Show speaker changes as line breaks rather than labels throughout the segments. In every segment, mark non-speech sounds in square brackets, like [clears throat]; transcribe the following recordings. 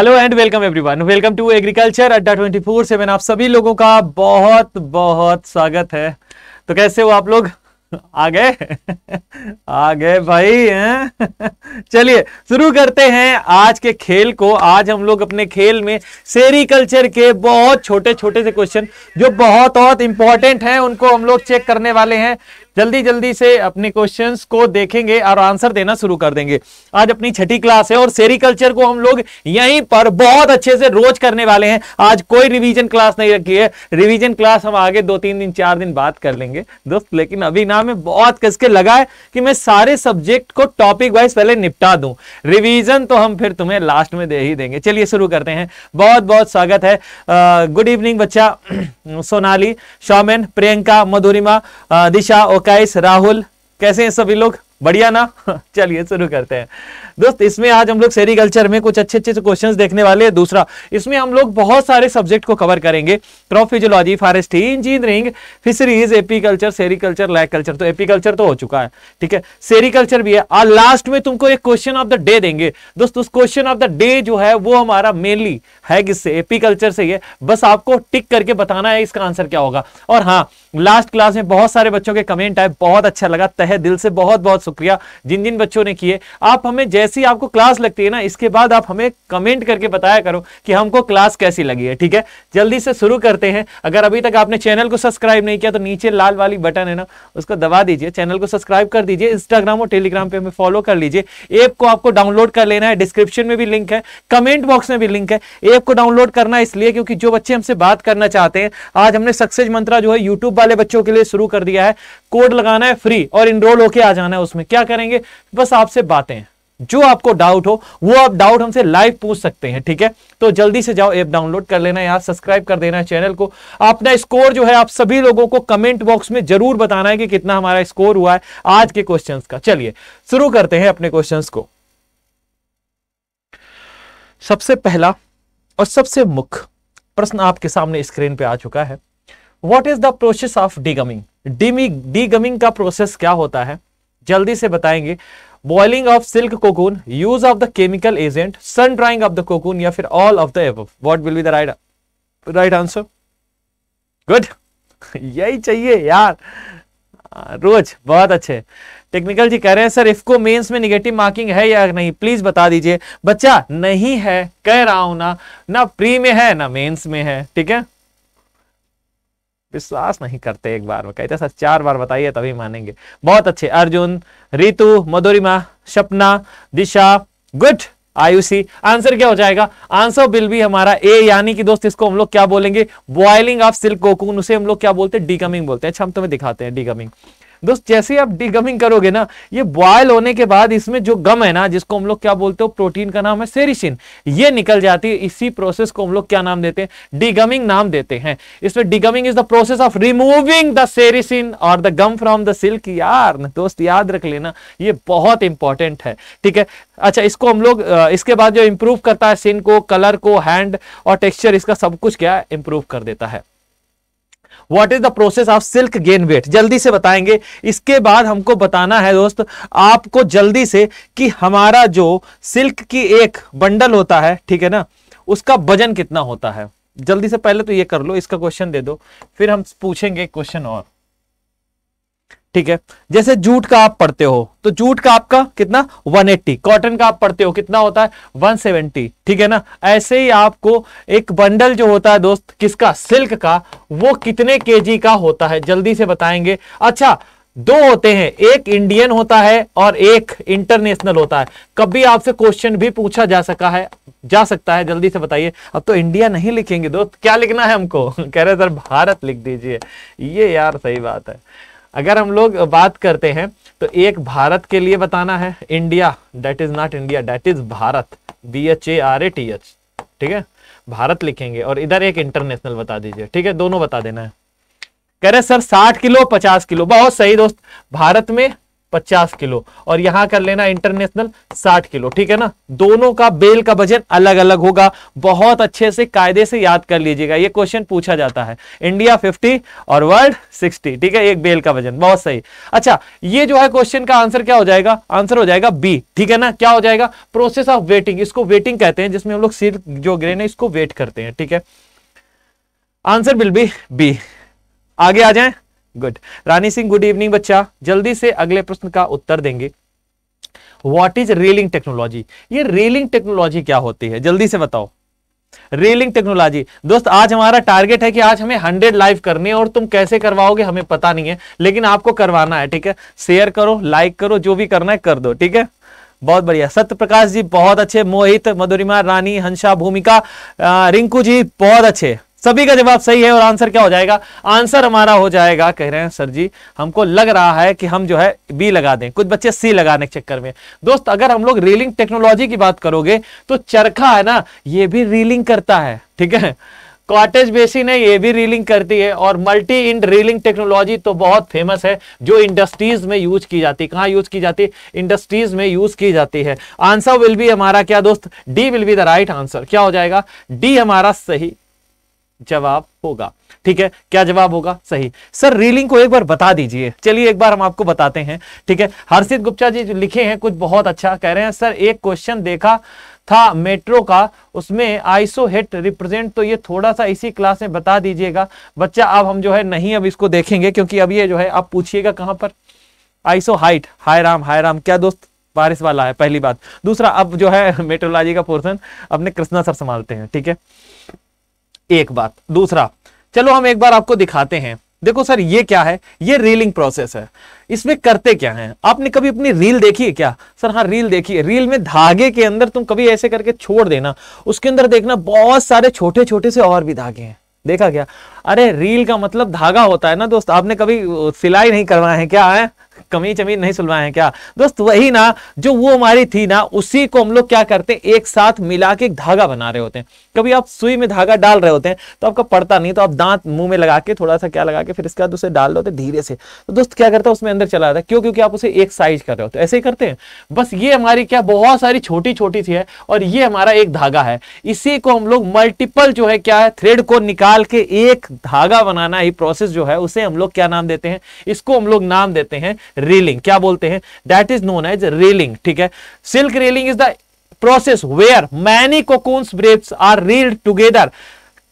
Hello and welcome everyone welcome to agriculture Adda twenty four seven आप सभी लोगों का बहुत बहुत स्वागत है तो कैसे हो आप लोग आ गए आ गए भाई [laughs] चलिए शुरू करते हैं आज के खेल को आज हम लोग अपने खेल में सेरिकल्चर के बहुत छोटे छोटे से क्वेश्चन जो बहुत बहुत इंपॉर्टेंट हैं उनको हम लोग चेक करने वाले हैं जल्दी जल्दी से अपने क्वेश्चन को देखेंगे और आंसर देना शुरू कर देंगे आज अपनी छठी क्लास है और सेरिकल्चर को हम लोग यहीं पर बहुत अच्छे से रोज करने वाले हैं आज कोई रिविजन क्लास नहीं रखी है रिविजन क्लास हम आगे दो तीन दिन चार दिन बात कर लेंगे दोस्त लेकिन अभी ना मैं बहुत कसके लगा है कि मैं सारे सब्जेक्ट को टॉपिक वाइज पहले निपटा दूं रिवीजन तो हम फिर तुम्हें लास्ट में दे ही देंगे चलिए शुरू करते हैं बहुत बहुत स्वागत है गुड इवनिंग बच्चा [clears throat] सोनाली शॉमेन प्रियंका मधुरिमा दिशा अवकाश राहुल कैसे हैं सभी लोग बढ़िया ना [laughs] चलिए शुरू करते हैं दोस्त इसमें आज हम लोग सेरिकल्चर में कुछ अच्छे अच्छे क्वेश्चंस देखने वाले हैं दूसरा इसमें हम लोग बहुत सारे सब्जेक्ट को कवर करेंगे crop forestry engineering fisheries apiculture sericulture lac culture तो एपीकल्चर तो हो चुका है ठीक है सेरिकल्चर भी है और लास्ट में तुमको एक क्वेश्चन ऑफ द डे देंगे दोस्त उस क्वेश्चन ऑफ द डे जो है वो हमारा मेनली है किससे एपीकल्चर से ही है बस आपको टिक करके बताना है इसका आंसर क्या होगा और हाँ लास्ट क्लास में बहुत सारे बच्चों के कमेंट आए बहुत अच्छा लगा तहे दिल से बहुत बहुत शुक्रिया जिन जिन बच्चों ने किए आप हमें जैसे जैसी आपको क्लास लगती है ना इसके बाद आप हमें कमेंट करके बताया करो कि हमको क्लास कैसी लगी है ठीक है जल्दी से शुरू करते हैं अगर अभी तक आपने चैनल को सब्सक्राइब नहीं किया तो नीचे लाल वाली बटन है ना उसको दबा दीजिए चैनल को सब्सक्राइब कर दीजिए इंस्टाग्राम और टेलीग्राम पे हमें फॉलो कर लीजिए ऐप को आपको डाउनलोड कर लेना है डिस्क्रिप्शन में भी लिंक है कमेंट बॉक्स में भी लिंक है ऐप को डाउनलोड करना इसलिए क्योंकि जो बच्चे हमसे बात करना चाहते हैं आज हमने सक्सेस मंत्रा जो है यूट्यूब वाले बच्चों के लिए शुरू कर दिया है कोड लगाना है फ्री और इनरोल होके आ जाना है उसमें क्या करेंगे बस आपसे बातें जो आपको डाउट हो वो आप डाउट हमसे लाइव पूछ सकते हैं ठीक है तो जल्दी से जाओ ऐप डाउनलोड कर लेना यार सब्सक्राइब कर देना चैनल को अपना स्कोर जो है आप सभी लोगों को कमेंट बॉक्स में जरूर बताना है कि कितना हमारा स्कोर हुआ है आज के क्वेश्चन का चलिए शुरू करते हैं अपने क्वेश्चन को सबसे पहला और सबसे मुख्य प्रश्न आपके सामने स्क्रीन पर आ चुका है what is the process of degumming degumming degumming का प्रोसेस क्या होता है जल्दी से बताएंगे boiling of silk cocoon use of the chemical agent sun drying of the cocoon या फिर ऑल ऑफ द एव what will be the right right answer good यही चाहिए यार हाँ, रोज बहुत अच्छे टेक्निकल जी कह रहे हैं सर इफको मेंस में निगेटिव मार्किंग है या नहीं प्लीज बता दीजिए बच्चा नहीं है कह रहा हूं ना ना प्री में है ना मेंस में है ठीक है विश्वास नहीं करते एक बार में कहते सर चार बार बताइए तभी मानेंगे बहुत अच्छे अर्जुन रितु मधुरिमा सपना दिशा गुड आयुषी आंसर क्या हो जाएगा आंसर बिल भी हमारा ए यानी कि दोस्त इसको हम लोग क्या बोलेंगे बॉइलिंग ऑफ सिल्क कोकून उसे हम लोग क्या बोलते हैं डीकमिंग बोलते हैं अच्छा हम तुम्हें दिखाते हैं डीकमिंग दोस्त जैसे आप डिगमिंग करोगे ना ये बॉयल होने के बाद इसमें जो गम है ना जिसको हम लोग क्या बोलते हो प्रोटीन का नाम है सेरिसिन ये निकल जाती है इसी प्रोसेस को हम लोग क्या नाम देते हैं डिगमिंग नाम देते हैं इसमें degumming is the process of removing the sericin और the gum from the silk यार दोस्त याद रख लेना ये बहुत इंपॉर्टेंट है ठीक है अच्छा इसको हम लोग इसके बाद जो इंप्रूव करता है सिन को कलर को हैंड और टेक्सचर इसका सब कुछ क्या इंप्रूव कर देता है what is the process of silk gain weight जल्दी से बताएंगे इसके बाद हमको बताना है दोस्त आपको जल्दी से कि हमारा जो सिल्क की एक बंडल होता है ठीक है ना उसका वजन कितना होता है जल्दी से पहले तो ये कर लो इसका क्वेश्चन दे दो फिर हम पूछेंगे क्वेश्चन और ठीक है जैसे जूट का आप पढ़ते हो तो जूट का आपका कितना 180 कॉटन का आप पढ़ते हो कितना होता है 170 ठीक है ना ऐसे ही आपको एक बंडल जो होता है दोस्त किसका सिल्क का वो कितने केजी का होता है जल्दी से बताएंगे अच्छा दो होते हैं एक इंडियन होता है और एक इंटरनेशनल होता है कभी आपसे क्वेश्चन भी पूछा जा सका है जा सकता है जल्दी से बताइए अब तो इंडिया नहीं लिखेंगे दोस्त क्या लिखना है हमको [laughs] कह रहे सर भारत लिख दीजिए ये यार सही बात है अगर हम लोग बात करते हैं तो एक भारत के लिए बताना है India that is not India that is Bharat B H A R A T एच ठीक है भारत लिखेंगे और इधर एक इंटरनेशनल बता दीजिए ठीक है दोनों बता देना है कह रहे सर 60 किलो 50 किलो बहुत सही दोस्त भारत में पचास किलो और यहां कर लेना इंटरनेशनल साठ किलो ठीक है ना दोनों का बेल का वजन अलग अलग होगा बहुत अच्छे से कायदे से याद कर लीजिएगा ये क्वेश्चन पूछा जाता है इंडिया फिफ्टी और वर्ल्ड सिक्सटी ठीक है एक बेल का वजन बहुत सही अच्छा ये जो है क्वेश्चन का आंसर क्या हो जाएगा आंसर हो जाएगा बी ठीक है ना क्या हो जाएगा प्रोसेस ऑफ वेटिंग इसको वेटिंग कहते हैं जिसमें हम लोग सिर जो ग्रेन है इसको वेट करते हैं ठीक है आंसर विल बी बी आगे आ जाए good Rani Singh good evening बच्चा जल्दी से अगले प्रश्न का उत्तर देंगे वॉट इज रेलिंग टेक्नोलॉजी ये रेलिंग टेक्नोलॉजी क्या होती है जल्दी से बताओ रेलिंग टेक्नोलॉजी दोस्त आज हमारा टारगेट है कि आज हमें हंड्रेड लाइव करने और तुम कैसे करवाओगे हमें पता नहीं है लेकिन आपको करवाना है ठीक है शेयर करो लाइक करो जो भी करना है कर दो ठीक है बहुत बढ़िया सत्य प्रकाश जी बहुत अच्छे मोहित मधुरिमा रानी हंसा भूमिका रिंकू जी बहुत अच्छे सभी का जवाब सही है और आंसर क्या हो जाएगा आंसर हमारा हो जाएगा कह रहे हैं सर जी हमको लग रहा है कि हम जो है बी लगा दें कुछ बच्चे सी लगाने के चक्कर में दोस्त अगर हम लोग रीलिंग टेक्नोलॉजी की बात करोगे तो चरखा है ना ये भी रीलिंग करता है ठीक है कॉटेज बेसिन है ये भी रीलिंग करती है और मल्टी इंड रीलिंग टेक्नोलॉजी तो बहुत फेमस है जो इंडस्ट्रीज में यूज की जाती है कहाँ यूज की जाती है इंडस्ट्रीज में यूज की जाती है आंसर विल बी हमारा क्या दोस्त D will be the right answer क्या हो जाएगा डी हमारा सही जवाब होगा ठीक है क्या जवाब होगा सही सर रीलिंग को एक बार बता दीजिए चलिए एक बार हम आपको बताते हैं ठीक है हर्षित गुप्ता जी लिखे हैं कुछ बहुत अच्छा कह रहे हैं सर एक क्वेश्चन देखा था मेट्रो का उसमें आइसो हेट रिप्रेजेंट तो ये थोड़ा सा इसी क्लास में बता दीजिएगा बच्चा अब हम जो है नहीं अब इसको देखेंगे क्योंकि अब ये जो है आप पूछिएगा कहां पर आइसो हाइट हाय राम हाय राम क्या दोस्त बारिश वाला है पहली बात दूसरा अब जो है मेट्रोलॉजी [laughs] का पोर्सन अपने कृष्णा सर संभालते हैं ठीक है एक बात दूसरा चलो हम एक बार आपको दिखाते हैं देखो सर ये क्या है ये रीलिंग प्रोसेस है इसमें करते क्या हैं आपने कभी अपनी रील देखी है क्या सर हाँ रील देखी है रील में धागे के अंदर तुम कभी ऐसे करके छोड़ देना उसके अंदर देखना बहुत सारे छोटे छोटे से और भी धागे हैं देखा क्या अरे रील का मतलब धागा होता है ना दोस्त आपने कभी सिलाई नहीं करवाया है क्या है कमी जमीन नहीं सुलवाए हैं क्या दोस्त वही ना जो वो हमारी थी ना उसी को हम लोग क्या करते हैं एक साथ मिला के धागा बना रहे होते हैं कभी आप सुई में धागा डाल रहे होते हैं तो आपका पड़ता नहीं तो आप दांत मुंह में लगा के थोड़ा सा क्या लगा के फिर इसके बाद उसे डाल रहे तो धीरे से तो दोस्त क्या करता है उसमें अंदर चला जाता है क्यों क्योंकि आप उसे एक साइज कर रहे होते ऐसे ही करते हैं बस ये हमारी क्या बहुत सारी छोटी छोटी सी है और ये हमारा एक धागा है इसी को हम लोग मल्टीपल जो है क्या है थ्रेड को निकाल के एक धागा बनाना ही प्रोसेस जो है उसे हम लोग क्या नाम देते हैं इसको हम लोग नाम देते हैं रेलिंग क्या बोलते हैं that is known as reeling ठीक है silk reeling is the process where many cocoons baves are reeled together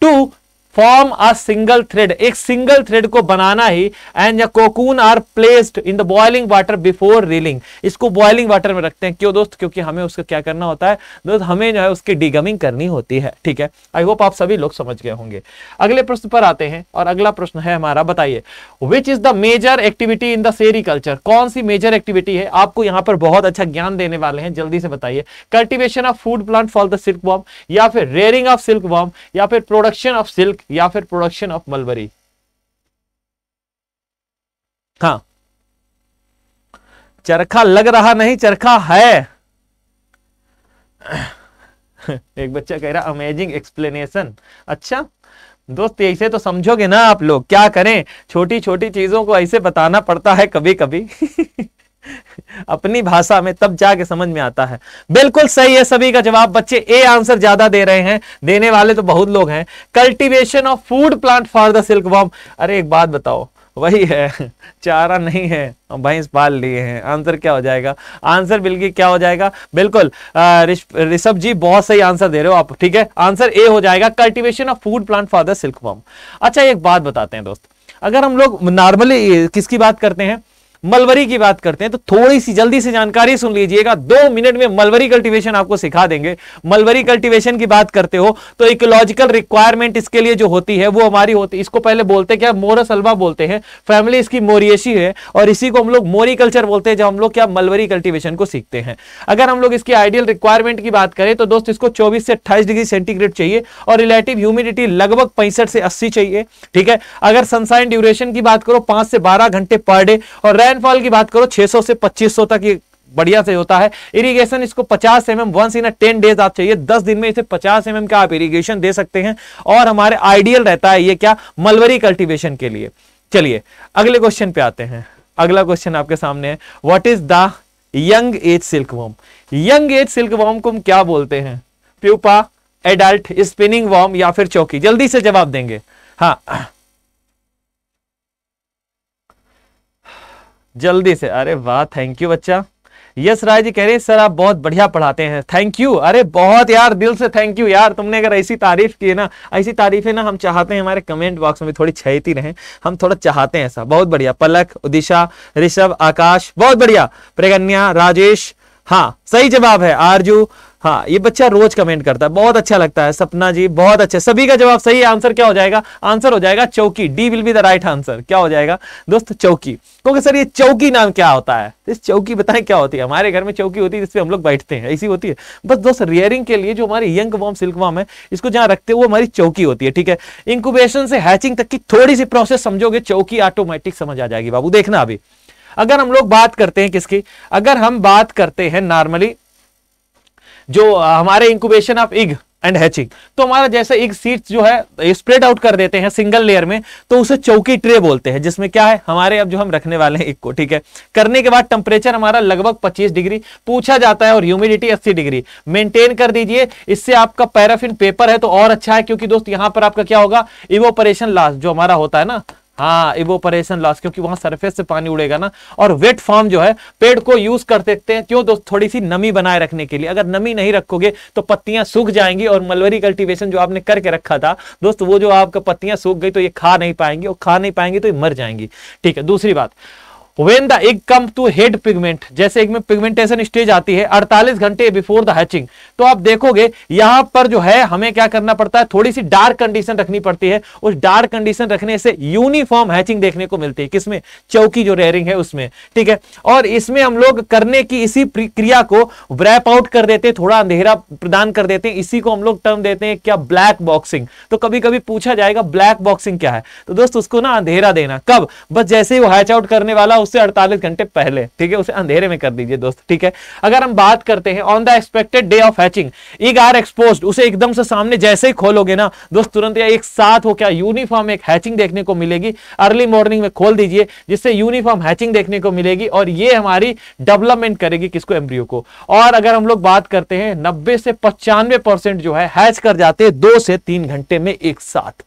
to form a single thread एक सिंगल थ्रेड को बनाना ही एंड या cocoon are placed in the boiling water before reeling इसको boiling water में रखते हैं क्यों दोस्त क्योंकि हमें उसका क्या करना होता है दोस्त हमें जो है उसकी डिगमिंग करनी होती है ठीक है आई होप आप सभी लोग समझ गए होंगे अगले प्रश्न पर आते हैं और अगला प्रश्न है हमारा बताइए which is the major activity in the sericulture कौन सी मेजर एक्टिविटी है आपको यहां पर बहुत अच्छा ज्ञान देने वाले हैं जल्दी से बताइए cultivation of food plant for the silk worm या फिर रेयरिंग ऑफ सिल्क वॉर्म या फिर प्रोडक्शन ऑफ सिल्क या फिर प्रोडक्शन ऑफ मलबरी हाँ चरखा लग रहा नहीं चरखा है एक बच्चा कह रहा अमेजिंग एक्सप्लेनेशन अच्छा दोस्त ऐसे तो समझोगे ना आप लोग क्या करें छोटी छोटी चीजों को ऐसे बताना पड़ता है कभी कभी [laughs] अपनी भाषा में तब जाके समझ में आता है बिल्कुल सही है सभी का जवाब बच्चे ए आंसर ज्यादा दे रहे हैं देने वाले तो बहुत लोग हैं cultivation of food plant for the silk worm अरे एक बात बताओ वही है चारा नहीं है भैंस पाल लिए हैं आंसर क्या हो जाएगा आंसर बिल्कुल क्या हो जाएगा बिल्कुल ऋषभ जी बहुत सही आंसर दे रहे हो आप ठीक है आंसर ए हो जाएगा cultivation of food plant for the silk अच्छा एक बात बताते हैं दोस्त अगर हम लोग नॉर्मली किसकी बात करते हैं मलबरी की बात करते हैं तो थोड़ी सी जल्दी से जानकारी सुन लीजिएगा दो मिनट में मलबरी कल्टीवेशन आपको सिखा देंगे मलबरी कल्टीवेशन की बात करते हो तो इकोलॉजिकल रिक्वायरमेंट इसके लिए जो होती है वो हमारी होती इसको पहले बोलते क्या मोरस अल्बा बोलते हैं फैमिली इसकी मोरियशी है और इसी को हम लोग मोरी कल्चर बोलते हैं जब हम लोग क्या मलवरी कल्टिवेशन को सीखते हैं अगर हम लोग इसकी आइडियल रिक्वायरमेंट की बात करें तो दोस्त इसको चौबीस से अट्ठाईस डिग्री सेंटीग्रेड चाहिए और रिलेटिव ह्यूमिडिटी लगभग पैंसठ से अस्सी चाहिए ठीक है अगर सनसाइन ड्यूरेशन की बात करो पांच से बारह घंटे पर डे और रेनफॉल की बात करो 600 से 2500 तक ये बढ़िया से होता है इरिगेशन इसको 50 M M once in ten days आप चाहिए 10 दिन में इसे 50 एम mm का आप इरिगेशन दे सकते हैं और हमारे आइडियल रहता है ये क्या मलवरी कल्टिवेशन के लिए चलिए अगले क्वेश्चन पे आते हैं अगला क्वेश्चन आपके सामने है what is the young age silkworm young age silk silkworm को हम क्या बोलते हैं प्यूपा एडल्ट स्पिनिंग वॉम या फिर चौकी जल्दी से जवाब देंगे हाँ जल्दी से अरे वाह थैंक यू बच्चा यस राय जी कह रहे हैं सर आप बहुत बढ़िया पढ़ाते हैं थैंक यू अरे बहुत यार दिल से थैंक यू यार तुमने अगर ऐसी तारीफ की है ना ऐसी तारीफें ना हम चाहते हैं हमारे कमेंट बॉक्स में थोड़ी छहती रहे हम थोड़ा चाहते हैं ऐसा बहुत बढ़िया पलक उदिशा ऋषभ आकाश बहुत बढ़िया प्रगन्या राजेश हाँ सही जवाब है आरजू हाँ ये बच्चा रोज कमेंट करता है बहुत अच्छा लगता है सपना जी बहुत अच्छा सभी का जवाब सही आंसर क्या हो जाएगा आंसर हो जाएगा chawki D will be the right answer क्या हो जाएगा दोस्त चौकी क्योंकि सर ये चौकी नाम क्या होता है इस चौकी बताएं क्या होती है हमारे घर में चौकी होती है जिसपे हम लोग बैठते हैं ऐसी होती है बस दोस्त रियरिंग के लिए जो हमारी यंग वॉम सिल्क वॉम है इसको जहाँ रखते हैं वो हमारी चौकी होती है ठीक है इंक्यूबेशन से हैचिंग तक की थोड़ी सी प्रोसेस समझोगे चौकी ऑटोमेटिक समझ आ जाएगी बाबू देखना अभी अगर हम लोग बात करते हैं किसकी अगर हम बात करते हैं नॉर्मली जो हमारे incubation of egg and hatching तो हमारा जैसे एक सीट जो है स्प्रेड आउट कर देते हैं सिंगल लेयर में तो उसे चौकी ट्रे बोलते हैं जिसमें क्या है हमारे अब जो हम रखने वाले हैं एक को ठीक है करने के बाद टेम्परेचर हमारा लगभग 25 डिग्री पूछा जाता है और ह्यूमिडिटी 80 डिग्री मेंटेन कर दीजिए इससे आपका पैराफिन पेपर है तो और अच्छा है क्योंकि दोस्त यहां पर आपका क्या होगा इवोपरेशन लास्ट जो हमारा होता है ना हाँ इवोपरेशन लॉस क्योंकि वहां सरफेस से पानी उड़ेगा ना और वेट फॉर्म जो है पेड़ को यूज कर देते हैं क्यों दोस्त थोड़ी सी नमी बनाए रखने के लिए अगर नमी नहीं रखोगे तो पत्तियां सूख जाएंगी और मलवरी कल्टीवेशन जो आपने करके रखा था दोस्त वो जो आपका पत्तियां सूख गई तो ये खा नहीं पाएंगी और खा नहीं पाएंगी तो ये मर जाएंगी ठीक है दूसरी बात when the egg come to head pigment जैसे एक में पिगमेंटेशन स्टेज आती है 48 घंटे बिफोर द हैचिंग तो आप देखोगे यहां पर जो है हमें क्या करना पड़ता है थोड़ी सी डार्क कंडीशन रखनी पड़ती है उस डार्क कंडीशन रखने से यूनिफॉर्म हैचिंग देखने को मिलती है किसमें चौकी जो रेयरिंग है उसमें ठीक है और इसमें हम लोग करने की इसी प्रक्रिया को ब्रैप आउट कर देते हैं थोड़ा अंधेरा प्रदान कर देते हैं इसी को हम लोग टर्म देते हैं क्या ब्लैक बॉक्सिंग तो कभी कभी पूछा जाएगा ब्लैक बॉक्सिंग क्या है तो दोस्त उसको ना अंधेरा देना कब बस जैसे ही वो हैच आउट करने वाला उससे 48 घंटे पहले ठीक है उसे अंधेरे में कर दीजिए दोस्त ठीक है अगर हम बात करते हैं on the expected day of hatching egg are expose उसे एकदम से सामने जैसे ही खोलोगे ना दोस्त तुरंत या एक साथ हो क्या यूनिफॉर्म एक हैचिंग देखने को मिलेगी अर्ली मॉर्निंग में खोल दीजिए जिससे यूनिफॉर्म हैचिंग देखने को मिलेगी और ये हमारी डेवलपमेंट करेगी किसको एम्ब्रियो को और अगर हम लोग बात करते हैं नब्बे से पचानवे परसेंट जो है हैच कर जाते हैं दो से तीन घंटे में एक साथ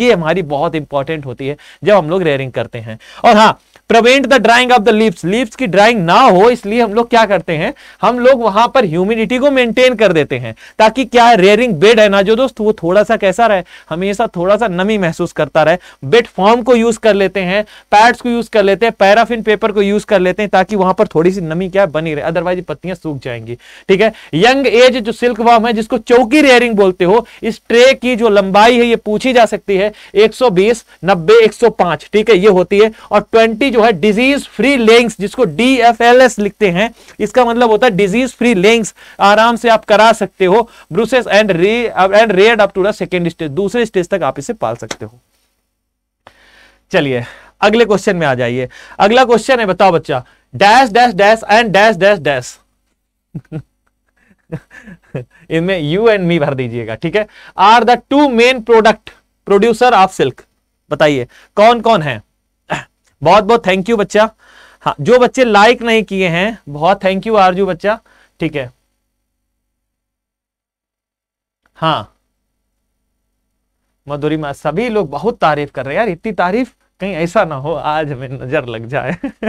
ये हमारी बहुत इंपॉर्टेंट होती है जब हम लोग रेयरिंग करते हैं और हाँ prevent the drying of the lips lips की ड्राइंग ना हो इसलिए हम लोग क्या करते हैं हम लोग वहां पर ह्यूमिडिटी को मेंटेन कर देते हैं ताकि क्या है रेयरिंग बेड है ना जो दोस्त वो थोड़ा सा कैसा रहे हमेशा थोड़ा सा नमी महसूस करता रहे बेड फॉर्म को यूज कर लेते हैं पैड्स को यूज कर लेते हैं पैराफिन पेपर को यूज कर लेते हैं ताकि वहां पर थोड़ी सी नमी क्या बनी रहे अदरवाइज पत्तियां सूख जाएंगी ठीक है यंग एज जो सिल्क वॉर्म है जिसको चौकी रेयरिंग बोलते हो इस ट्रे की जो लंबाई है ये पूछी जा सकती है एक सौ 105 ठीक है ये होती है और ट्वेंटी जो है डिजीज फ्री लेंग्स जिसको डी एफ एल एस लिखते हैं इसका मतलब होता है डिजीज फ्री लेंग्स आराम से आप करा सकते हो ब्रूसेस एंड रे and reared up to the second stage दूसरे स्टेज तक आप इसे पाल सकते हो चलिए अगले क्वेश्चन में आ जाइए अगला क्वेश्चन है बताओ बच्चा dash dash dash and dash dash dash इनमें यू एंड मी भर दीजिएगा ठीक है are the two main product producer of silk बताइए कौन कौन है बहुत बहुत थैंक यू बच्चा हाँ जो बच्चे लाइक नहीं किए हैं बहुत थैंक यू आरजू बच्चा ठीक है हाँ मधुरी मा सभी लोग बहुत तारीफ कर रहे हैं यार इतनी तारीफ कहीं ऐसा ना हो आज हमें नजर लग जाए [laughs]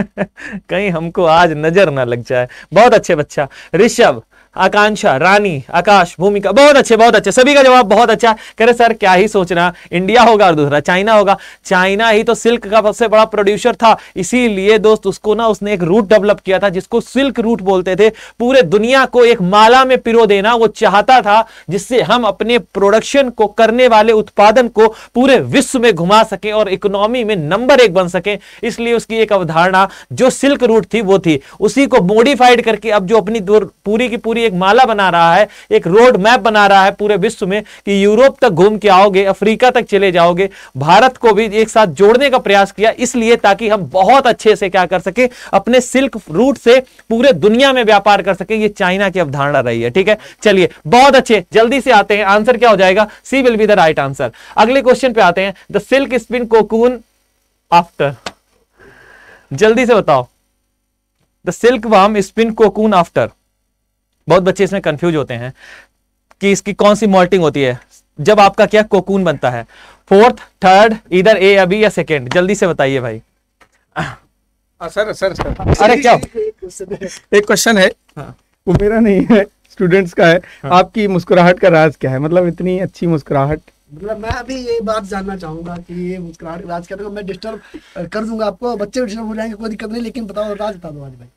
कहीं हमको आज नजर ना लग जाए बहुत अच्छे बच्चा ऋषभ आकांक्षा रानी आकाश भूमिका बहुत अच्छे बहुत अच्छे सभी का जवाब बहुत अच्छा कह रहे सर क्या ही सोचना इंडिया होगा और दूसरा चाइना होगा चाइना ही तो सिल्क का सबसे बड़ा प्रोड्यूसर था इसीलिए दोस्त उसको ना उसने एक रूट डेवलप किया था जिसको सिल्क रूट बोलते थे पूरे दुनिया को एक माला में पिरो देना वो चाहता था जिससे हम अपने प्रोडक्शन को करने वाले उत्पादन को पूरे विश्व में घुमा सके और इकोनॉमी में नंबर एक बन सके इसलिए उसकी एक अवधारणा जो सिल्क रूट थी वो थी उसी को मोडिफाइड करके अब जो अपनी पूरी की पूरी लिए एक माला बना रहा है एक रोड मैप बना रहा है पूरे विश्व में कि यूरोप तक घूम के आओगे अफ्रीका तक चले जाओगे भारत को भी एक साथ जोड़ने का प्रयास किया इसलिए ताकि हम बहुत अच्छे से क्या कर सके अपने सिल्क रूट से पूरे दुनिया में व्यापार कर सके ये चाइना की अवधारणा रही है ठीक है चलिए बहुत अच्छे जल्दी से आते हैं आंसर क्या हो जाएगा C will be the right answer अगले क्वेश्चन पे आते हैं the silk spin cocoon after जल्दी से बताओ the silk worm spin cocoon after बहुत बच्चे इसमें कंफ्यूज होते हैं कि इसकी कौन सी मोल्टिंग होती है जब आपका क्या कोकून बनता है फोर्थ थर्ड इधर ए अभी या सेकेंड जल्दी से बताइए भाई आ, हाँ, सर सर सर अरे क्या एक क्वेश्चन है हाँ। वो मेरा नहीं है स्टूडेंट्स का है हाँ। आपकी मुस्कुराहट का राज क्या है मतलब इतनी अच्छी मुस्कुराहट मतलब मैं अभी ये बात जानना चाहूंगा कि ये मुस्कुराहट राज क्या है मैं डिस्टर्ब कर दूंगा आपको बच्चे डिस्टर्ब हो जाएंगे कोई दिक्कत नहीं लेकिन बताओ राज बता दो आज भाई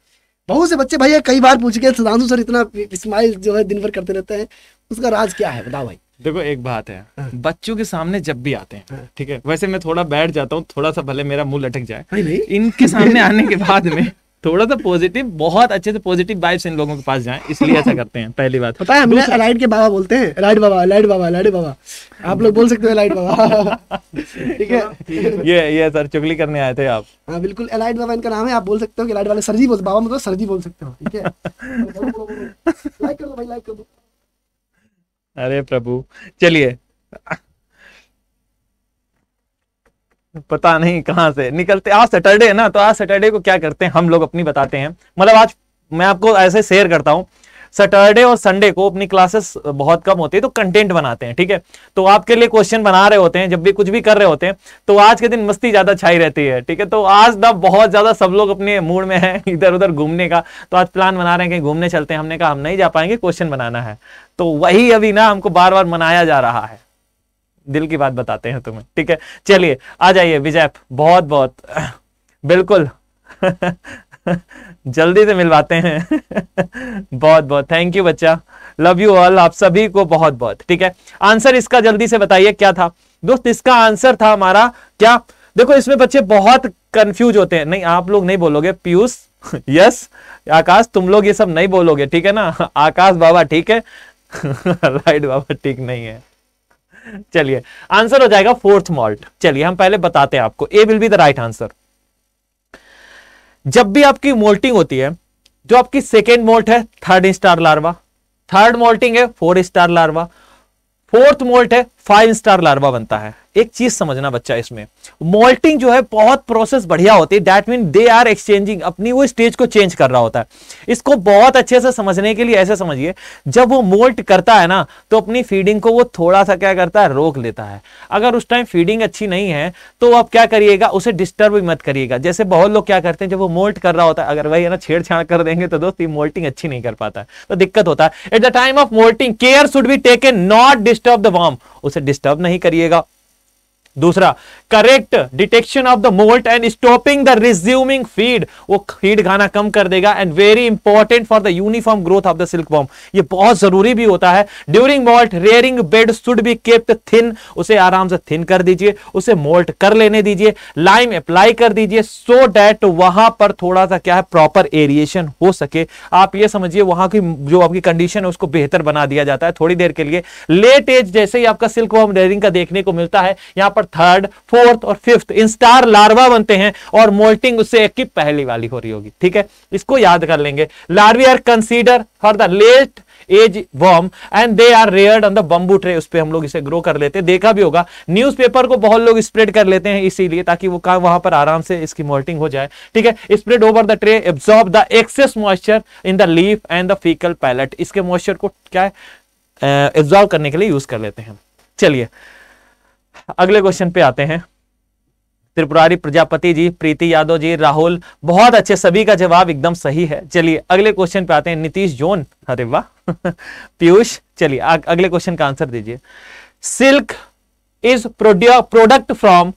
बहुत से बच्चे भाई कई बार पूछ गए सुधांशु सर इतना स्माइल जो है दिन भर करते रहते हैं उसका राज क्या है बताओ भाई देखो एक बात है हाँ। बच्चों के सामने जब भी आते हैं हाँ। ठीक है वैसे मैं थोड़ा बैठ जाता हूँ थोड़ा सा भले मेरा मुंह लटक जाए इनके सामने आने के बाद में [laughs] थोड़ा सा पॉजिटिव बहुत अच्छे से पॉजिटिव वाइब्स इन लोगों के पास जाएं इसलिए ऐसा [laughs] करते हैं पहली बात पता है हम अलाइड के बाबा बोलते हैं अलाइड बाबा अलाइड बाबा अलाइड बाबा आप लोग बोल सकते हो अलाइड बाबा [laughs] ठीक है ये ये सर चुगली करने आए थे आप हाँ बिल्कुल अलाइड बाबा इनका नाम है आप बोल सकते हो कि अलाइड वाले सर जी बोल बाबा मतलब सर जी बोल सकते हो ठीक है लाइक [laughs] कर दो भाई लाइक कर दो अरे प्रभु चलिए पता नहीं कहाँ से निकलते आज सैटरडे है ना तो आज सैटरडे को क्या करते हैं हम लोग अपनी बताते हैं मतलब आज मैं आपको ऐसे शेयर करता हूँ सैटरडे और संडे को अपनी क्लासेस बहुत कम होती है तो कंटेंट बनाते हैं ठीक है तो आपके लिए क्वेश्चन बना रहे होते हैं जब भी कुछ भी कर रहे होते हैं तो आज के दिन मस्ती ज्यादा छाई रहती है ठीक है तो आज ना बहुत ज्यादा सब लोग अपने मूड में है [laughs] इधर उधर घूमने का तो आज प्लान बना रहे हैं कहीं घूमने चलते हैं हमने कहा हम नहीं जा पाएंगे क्वेश्चन बनाना है तो वही अभी ना हमको बार बार मनाया जा रहा है दिल की बात बताते हैं तुम्हें ठीक है चलिए आ जाइए विजय बहुत बहुत बिल्कुल [laughs] जल्दी से मिलवाते हैं बहुत बहुत थैंक यू बच्चा लव यू ऑल आप सभी को बहुत बहुत ठीक है आंसर इसका जल्दी से बताइए क्या था दोस्त इसका आंसर था हमारा क्या देखो इसमें बच्चे बहुत कंफ्यूज होते हैं नहीं आप लोग नहीं बोलोगे पीयूष यस [laughs] आकाश तुम लोग ये सब नहीं बोलोगे ठीक है ना [laughs] आकाश बाबा ठीक है राइट बाबा ठीक नहीं है [laughs] चलिए आंसर हो जाएगा फोर्थ मॉल्ट चलिए हम पहले बताते हैं आपको A will be the right answer जब भी आपकी मोल्टिंग होती है जो आपकी सेकेंड मोल्ट है third star larva third moulting है four star larva fourth moult है फाइव स्टार लार्वा बनता है एक चीज समझना बच्चा इसमें मोल्टिंग जो है बहुत प्रोसेस बढ़िया होती है that mean they are exchanging अपनी वो स्टेज को चेंज कर रहा होता है इसको बहुत अच्छे से समझने के लिए ऐसे समझिए जब वो मोल्ट करता है ना तो अपनी फीडिंग को वो थोड़ा सा क्या करता है रोक लेता है अगर उस टाइम फीडिंग अच्छी नहीं है तो आप क्या करिएगा उसे डिस्टर्ब भी मत करिएगा जैसे बहुत लोग क्या करते हैं जब वो मोल्ट कर रहा होता है अगर वही है ना छेड़छाड़ कर देंगे तो दोस्त मोल्टिंग अच्छी नहीं कर पाता तो दिक्कत होता है at the time of moulting care should be taken not disturb the worm उसे डिस्टर्ब नहीं करिएगा दूसरा correct detection of the moult and stopping the resuming feed वो फीड खाना कम कर देगा and very important for the uniform growth of the silk worm ये बहुत जरूरी भी होता है during moult rearing bed should be kept thin उसे आराम से थिन कर दीजिए उसे मोल्ट कर लेने दीजिए लाइम अप्लाई कर दीजिए सो डैट वहां पर थोड़ा सा क्या है प्रॉपर एरिएशन हो सके आप ये समझिए वहां की जो आपकी कंडीशन है उसको बेहतर बना दिया जाता है थोड़ी देर के लिए लेट एज जैसे ही आपका सिल्क बॉम रेयरिंग का देखने को मिलता है यहां पर थर्ड फोर्थ और फिफ्थ इन स्टार लार्वा बनते हैं और मोल्टिंग उससे एक की पहली वाली हो रही होगी ठीक है इसको याद कर लेंगे larvae are consider for the late age worm and they are reared on the bamboo tray उस पर हम लोग इसे ग्रो कर लेते हैं देखा भी होगा न्यूज़पेपर को बहुत लोग स्प्रेड कर लेते हैं इसीलिए ताकि वो कहा वहां पर आराम से इसकी मोल्टिंग हो जाए ठीक है spread over the tray absorb the excess moisture in the leaf and the faecal pellet इसके मॉइस्चर को क्या है एब्जॉर्व करने के लिए यूज कर लेते हैं चलिए अगले क्वेश्चन पे आते हैं त्रिपुरारी प्रजापति जी प्रीति यादव जी राहुल बहुत अच्छे सभी का जवाब एकदम सही है चलिए अगले क्वेश्चन पे आते हैं नीतीश जोन अरे वाह [laughs] पीयूष चलिए अगले क्वेश्चन का आंसर दीजिए silk is product from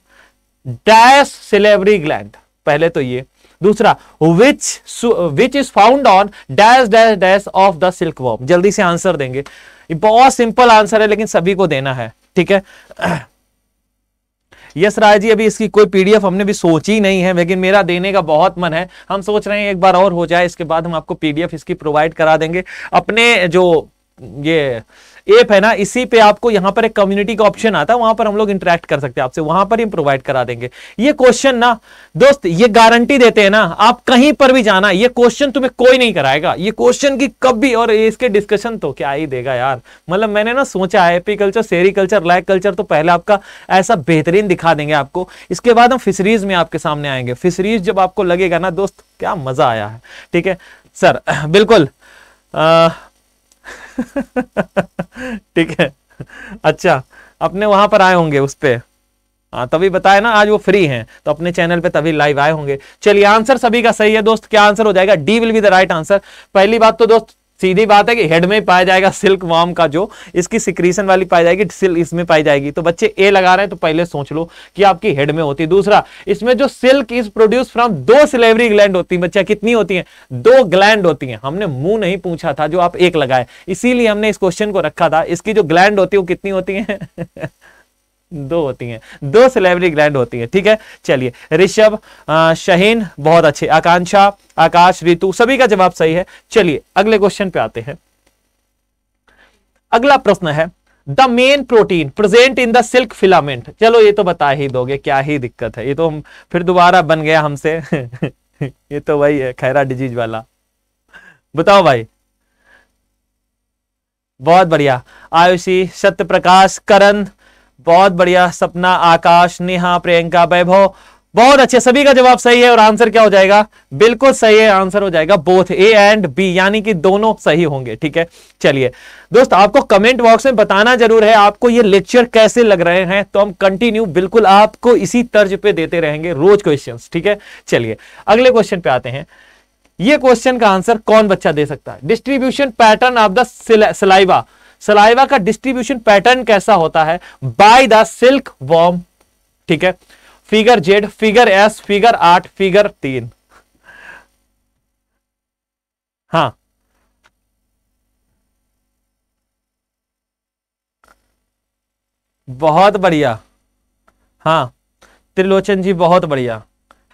dash salivary gland पहले तो ये दूसरा which which is found on dash dash dash of the silk worm जल्दी से आंसर देंगे बहुत सिंपल आंसर है लेकिन सभी को देना है ठीक है [clears throat] यस राय जी अभी इसकी कोई पीडीएफ हमने भी सोची नहीं है लेकिन मेरा देने का बहुत मन है हम सोच रहे हैं एक बार और हो जाए इसके बाद हम आपको पीडीएफ इसकी प्रोवाइड करा देंगे अपने जो ये एप है ना इसी पे आपको यहां पर एक कम्युनिटी का ऑप्शन आता है वहां पर हम लोग इंटरेक्ट कर सकते हैं आपसे वहां पर ही प्रोवाइड करा देंगे ये क्वेश्चन ना दोस्त ये गारंटी देते हैं ना आप कहीं पर भी जाना ये क्वेश्चन तुम्हें कोई नहीं कराएगा ये क्वेश्चन की कभी और इसके डिस्कशन तो क्या ही देगा यार मतलब मैंने ना सोचा है एपीकल्चर कल्चर लैक कल्चर तो पहले आपका ऐसा बेहतरीन दिखा देंगे आपको इसके बाद हम फिशरीज में आपके सामने आएंगे फिशरीज जब आपको लगेगा ना दोस्त क्या मजा आया है ठीक है सर बिल्कुल [laughs] ठीक है अच्छा अपने वहां पर आए होंगे उस पर हाँ तभी बताया ना आज वो फ्री हैं तो अपने चैनल पे तभी लाइव आए होंगे चलिए आंसर सभी का सही है दोस्त क्या आंसर हो जाएगा D will be the right answer पहली बात तो दोस्त सीधी बात है कि हेड में पाया जाएगा सिल्क वॉर्म का जो इसकी सिक्रीशन वाली पाई जाएगी सिल्क इसमें पाई जाएगी तो बच्चे ए लगा रहे हैं तो पहले सोच लो कि आपकी हेड में होती है दूसरा इसमें जो सिल्क इज प्रोड्यूस फ्रॉम दो सिलेवरी ग्लैंड होती है बच्चा कितनी होती है दो ग्लैंड होती है हमने मुंह नहीं पूछा था जो आप एक लगाए इसीलिए हमने इस क्वेश्चन को रखा था इसकी जो ग्लैंड होती है वो कितनी होती है [laughs] दो होती हैं दो सेलेब्रिटी ग्रैंड होती है ठीक है चलिए ऋषभ शहीन बहुत अच्छे आकांक्षा आकाश ऋतु सभी का जवाब सही है चलिए अगले क्वेश्चन पे आते हैं अगला प्रश्न है the main protein present in the silk filament चलो ये तो बता ही दोगे क्या ही दिक्कत है ये तो हम फिर दोबारा बन गया हमसे [laughs] ये तो वही है खैरा डिजीज वाला बताओ भाई बहुत बढ़िया आयुषी सत्य प्रकाश करण बहुत बढ़िया सपना आकाश नेहा प्रियंका वैभव बहुत अच्छे सभी का जवाब सही है और आंसर क्या हो जाएगा बिल्कुल सही है आंसर हो जाएगा बोथ ए एंड बी यानी कि दोनों सही होंगे ठीक है चलिए दोस्त आपको कमेंट बॉक्स में बताना जरूर है आपको ये लेक्चर कैसे लग रहे हैं तो हम कंटिन्यू बिल्कुल आपको इसी तर्ज पे देते रहेंगे रोज क्वेश्चन ठीक है चलिए अगले क्वेश्चन पे आते हैं ये क्वेश्चन का आंसर कौन बच्चा दे सकता है distribution pattern of the saliva सिला, सलाइवा का डिस्ट्रीब्यूशन पैटर्न कैसा होता है बाय द सिल्क वॉर्म ठीक है figure Z figure S figure आठ फिगर तीन हां बहुत बढ़िया हाँ त्रिलोचन जी बहुत बढ़िया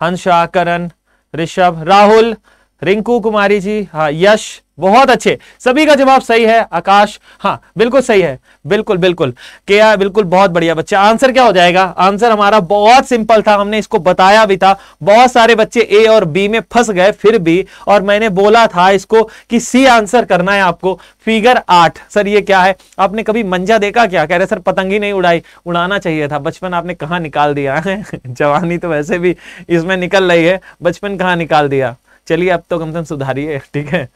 हंसाकरण ऋषभ राहुल रिंकू कुमारी जी हाँ यश बहुत अच्छे सभी का जवाब सही है आकाश हाँ बिल्कुल सही है बिल्कुल बिल्कुल क्या बिल्कुल बहुत बढ़िया बच्चा आंसर क्या हो जाएगा आंसर हमारा बहुत सिंपल था हमने इसको बताया भी था बहुत सारे बच्चे ए और बी में फंस गए फिर भी और मैंने बोला था इसको कि सी आंसर करना है आपको फिगर आठ सर ये क्या है आपने कभी मंजा देखा क्या कह रहे सर पतंगी नहीं उड़ाई उड़ाना चाहिए था बचपन आपने कहाँ निकाल दिया है [laughs] जवानी तो वैसे भी इसमें निकल रही है बचपन कहाँ निकाल दिया चलिए अब तो कम से कम सुधारिए ठीक है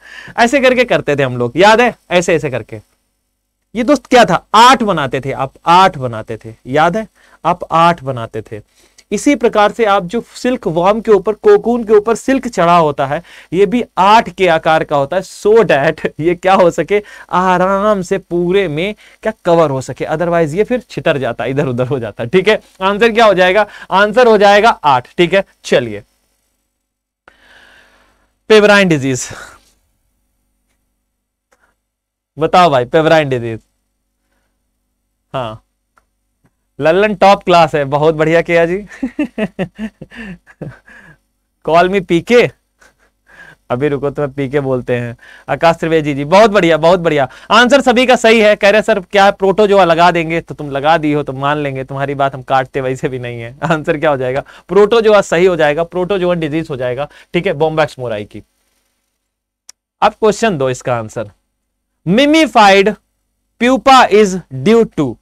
ऐसे करके करते थे हम लोग याद है ऐसे ऐसे करके ये दोस्त क्या था आठ बनाते थे आप आठ बनाते थे याद है आप आठ बनाते थे इसी प्रकार से आप जो सिल्क वॉर्म के ऊपर कोकून के ऊपर सिल्क चढ़ा होता है ये भी आठ के आकार का होता है सो डैट ये क्या हो सके आराम से पूरे में क्या कवर हो सके अदरवाइज ये फिर छिटर जाता है इधर उधर हो जाता है ठीक है आंसर क्या हो जाएगा आंसर हो जाएगा आठ ठीक है चलिए पेवराइन डिजीज बताओ भाई पेवराइन डिजीज हाँ ललन टॉप क्लास है बहुत बढ़िया किया जी कॉल मी पीके अभी रुको तो मैं पीके बोलते हैं आकाश त्रिवेदी जी बहुत बढ़िया बहुत बढ़िया आंसर सभी का सही है कह रहे सर क्या प्रोटो जो लगा देंगे तो तुम लगा दी हो तो मान लेंगे तुम्हारी बात हम काटते वैसे भी नहीं है [laughs] आंसर क्या हो जाएगा प्रोटो प्रोटोजोआ सही हो जाएगा प्रोटो जो डिजीज हो जाएगा ठीक है बॉम्बैक्स मोराई की अब क्वेश्चन दो इसका answer mummified pupa is due to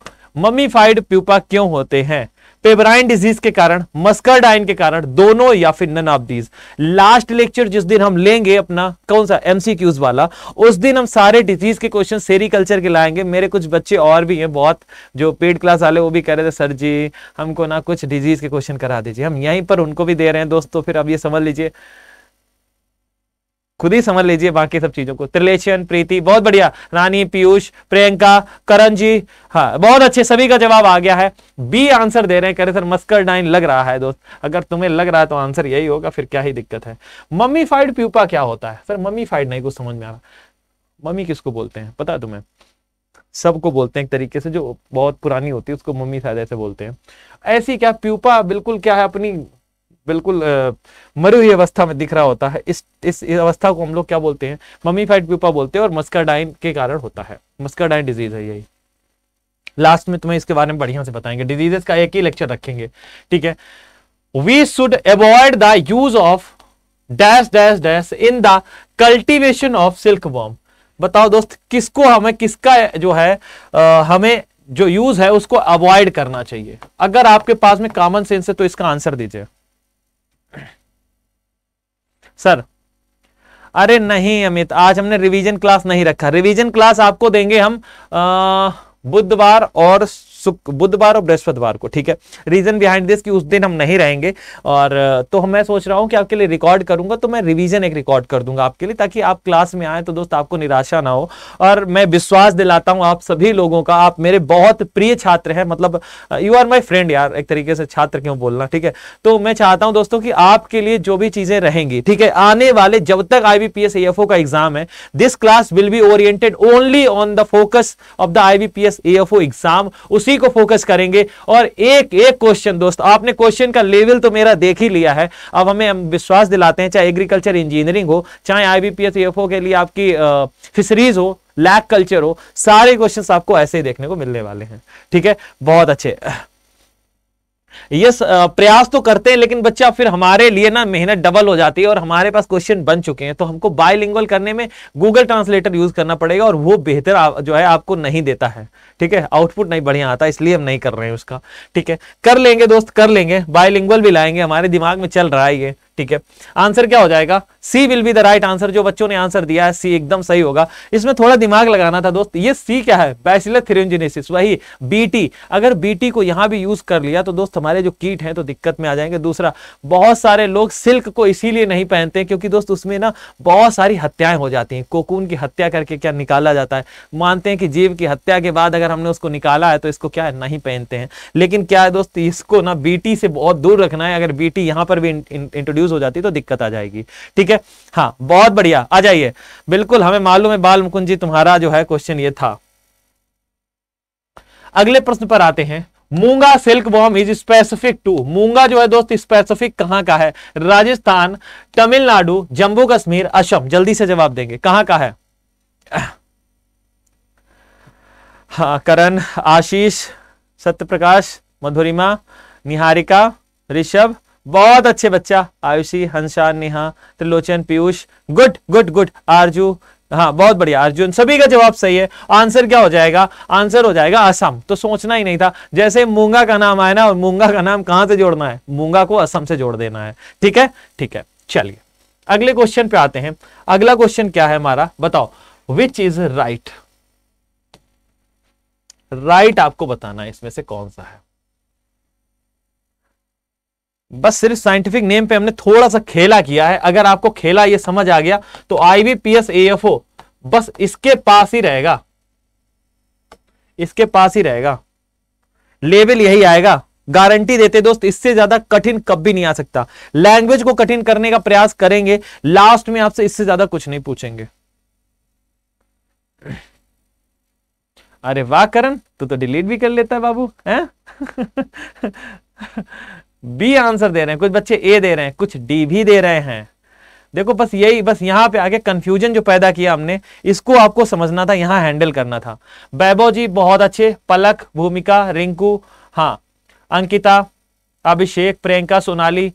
mummified pupa क्यों होते हैं पेबराइन डिजीज के कारण मस्कर्ड के कारण दोनों या फिर none of these last lecture जिस दिन हम लेंगे अपना कौन सा एमसीक्यूज वाला उस दिन हम सारे डिजीज के क्वेश्चन सेरिकल्चर के लाएंगे मेरे कुछ बच्चे और भी हैं बहुत जो पेड क्लास वाले वो भी कह रहे थे सर जी हमको ना कुछ डिजीज के क्वेश्चन करा दीजिए हम यहीं पर उनको भी दे रहे हैं दोस्तों फिर अब ये समझ लीजिए खुद ही समझ लीजिए बाकी सब चीजों को त्रिलेशन प्रीति बहुत बढ़िया रानी पीयूष प्रियंका करण जी हाँ बहुत अच्छे सभी का जवाब आ गया है बी आंसर दे रहे हैं कह रहे सर मस्कर डाइन लग रहा है दोस्त अगर तुम्हें लग रहा है तो आंसर यही होगा फिर क्या ही दिक्कत है मम्मीफाइड प्यूपा क्या होता है सर मम्मीफाइड नहीं कुछ समझ में आ रहा मम्मी किसको बोलते हैं पता तुम्हें सबको बोलते हैं एक तरीके से जो बहुत पुरानी होती है उसको मम्मी शायद ऐसे बोलते हैं ऐसी क्या प्यूपा बिल्कुल क्या है अपनी बिल्कुल मरी हुई अवस्था में दिख रहा होता है इस इस अवस्था को हम लोग क्या बोलते हैं ममीफाइड प्यूपा बोलते हैं और मस्काडाइन के कारण होता है मस्काडाइन डिजीज है यही लास्ट में तुम्हें इसके बारे में बढ़िया से बताएंगे डिजीजेस का एक ही लेक्चर रखेंगे ठीक है we should avoid the use of dash dash dash in the cultivation of silk worm बताओ दोस्त किसको हमें किसका जो है आ, हमें जो यूज है उसको अवॉइड करना चाहिए अगर आपके पास में कॉमन सेंस है तो इसका आंसर दीजिए सर अरे नहीं अमित आज हमने रिवीजन क्लास नहीं रखा रिवीजन क्लास आपको देंगे हम बुधवार और सुख बुधवार और बृहस्पतिवार को ठीक है रीजन बिहाइंड दिस कि उस दिन हम नहीं रहेंगे और तो मैं सोच रहा हूँ कि आपके लिए रिकॉर्ड करूंगा तो मैं रिवीजन एक रिकॉर्ड कर दूंगा आपके लिए ताकि आप क्लास में आए तो दोस्त आपको निराशा ना हो और मैं विश्वास दिलाता हूँ आप सभी लोगों का आप मेरे बहुत प्रिय छात्र हैं मतलब यू आर माई फ्रेंड यार एक तरीके से छात्र क्यों बोलना ठीक है तो मैं चाहता हूँ दोस्तों की आपके लिए जो भी चीजें रहेंगी ठीक है आने वाले जब तक आईबीपीएस एएफओ का एग्जाम है this class will be oriented only on the focus of the IBPS AFO exam उसी उसी को फोकस करेंगे और एक एक क्वेश्चन दोस्त आपने क्वेश्चन का लेवल तो मेरा देख ही लिया है अब हमें हम विश्वास दिलाते हैं चाहे एग्रीकल्चर इंजीनियरिंग हो चाहे आईबीपीएस एफ के लिए आपकी फिशरीज हो लैक कल्चर हो सारे क्वेश्चन आपको ऐसे ही देखने को मिलने वाले हैं ठीक है बहुत अच्छे ये प्रयास तो करते हैं लेकिन बच्चा फिर हमारे लिए ना मेहनत डबल हो जाती है और हमारे पास क्वेश्चन बन चुके हैं तो हमको बायलिंगुअल करने में गूगल ट्रांसलेटर यूज करना पड़ेगा और वो बेहतर जो है आपको नहीं देता है ठीक है आउटपुट नहीं बढ़िया आता इसलिए हम नहीं कर रहे हैं उसका ठीक है कर लेंगे दोस्त कर लेंगे बायलिंगुअल भी लाएंगे हमारे दिमाग में चल रहा है ये ठीक है आंसर क्या हो जाएगा C will be the right answer जो बच्चों ने आंसर दिया है सी एकदम सही होगा इसमें थोड़ा दिमाग लगाना था दोस्त ये सी क्या है बैसिलर थ्रियोजेनेसिस वही बीटी अगर बीटी को यहां भी यूज कर लिया तो दोस्त हमारे जो कीट हैं तो दिक्कत में आ जाएंगे दूसरा बहुत सारे लोग सिल्क को इसीलिए नहीं पहनते क्योंकि दोस्त उसमें ना बहुत सारी हत्याएं हो जाती हैं कोकून की हत्या करके क्या निकाला जाता है मानते हैं कि जीव की हत्या के बाद अगर हमने उसको निकाला है तो इसको क्या नहीं पहनते हैं लेकिन क्या है दोस्त इसको ना बीटी से बहुत दूर रखना है अगर बीटी यहां पर भी इंट्रोड्यूस कंफ्यूज हो जाती तो दिक्कत आ जाएगी ठीक है हाँ बहुत बढ़िया आ जाइए बिल्कुल हमें मालूम है बाल मुकुंद जी तुम्हारा जो है क्वेश्चन ये था अगले प्रश्न पर आते हैं muga silk worm is specific to muga जो है दोस्त स्पेसिफिक कहां का है राजस्थान तमिलनाडु जम्मू कश्मीर असम जल्दी से जवाब देंगे कहां का है हा करण आशीष सत्यप्रकाश मधुरिमा निहारिका ऋषभ बहुत अच्छे बच्चा Ayushi Hansar Neha Trilochan Piyush good good good Aarzoo हाँ बहुत बढ़िया अर्जुन सभी का जवाब सही है आंसर क्या हो जाएगा आंसर हो जाएगा असम तो सोचना ही नहीं था जैसे मूंगा का नाम आया ना और मूंगा का नाम कहां से जोड़ना है मूंगा को असम से जोड़ देना है ठीक है ठीक है चलिए अगले क्वेश्चन पे आते हैं अगला क्वेश्चन क्या है हमारा बताओ विच इज राइट राइट आपको बताना है इसमें से कौन सा है बस सिर्फ साइंटिफिक नेम पे हमने थोड़ा सा खेला किया है अगर आपको खेला ये समझ आ गया तो एफ ओ बस इसके पास ही रहेगा इसके पास ही रहेगा लेवल यही आएगा गारंटी देते दोस्त इससे ज्यादा कठिन कभी नहीं आ सकता लैंग्वेज को कठिन करने का प्रयास करेंगे लास्ट में आपसे इससे ज्यादा कुछ नहीं पूछेंगे अरे वाह करण तू तो डिलीट भी कर लेता है बाबू हैं [laughs] बी आंसर दे रहे हैं कुछ बच्चे ए दे रहे हैं कुछ डी भी दे रहे हैं देखो बस यही बस यहाँ पे आगे कंफ्यूजन जो पैदा किया हमने इसको आपको समझना था यहां हैंडल करना था बैबो जी बहुत अच्छे पलक भूमिका रिंकू हाँ अंकिता अभिषेक प्रियंका सोनाली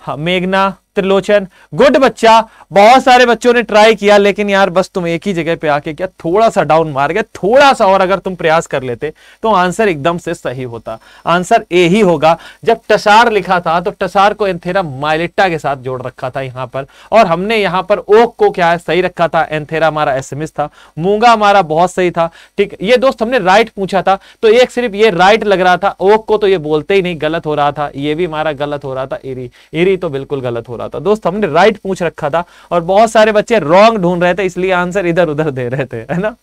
हाँ, मेघना त्रिलोचन गुड बच्चा बहुत सारे बच्चों ने ट्राई किया लेकिन यार बस तुम एक ही जगह पे आके क्या थोड़ा सा डाउन मार गए थोड़ा सा और अगर तुम प्रयास कर लेते तो आंसर एकदम से सही होता आंसर ए ही होगा जब टसार लिखा था तो टसार को एंथेरा माइलिट्टा के साथ जोड़ रखा था यहां पर और हमने यहां पर ओक को क्या है सही रखा था एंथेरा हमारा एसमिस था मूंगा हमारा बहुत सही था ठीक ये दोस्त हमने राइट पूछा था तो एक सिर्फ ये राइट लग रहा था ओक को तो ये बोलते ही नहीं गलत हो रहा था ये भी हमारा गलत हो रहा था एरी एरी तो बिल्कुल गलत हो रहा था दोस्त हमने राइट पूछ रखा था और बहुत सारे बच्चे रॉन्ग ढूंढ रहे थे इसलिए आंसर इधर उधर दे रहे थे है ना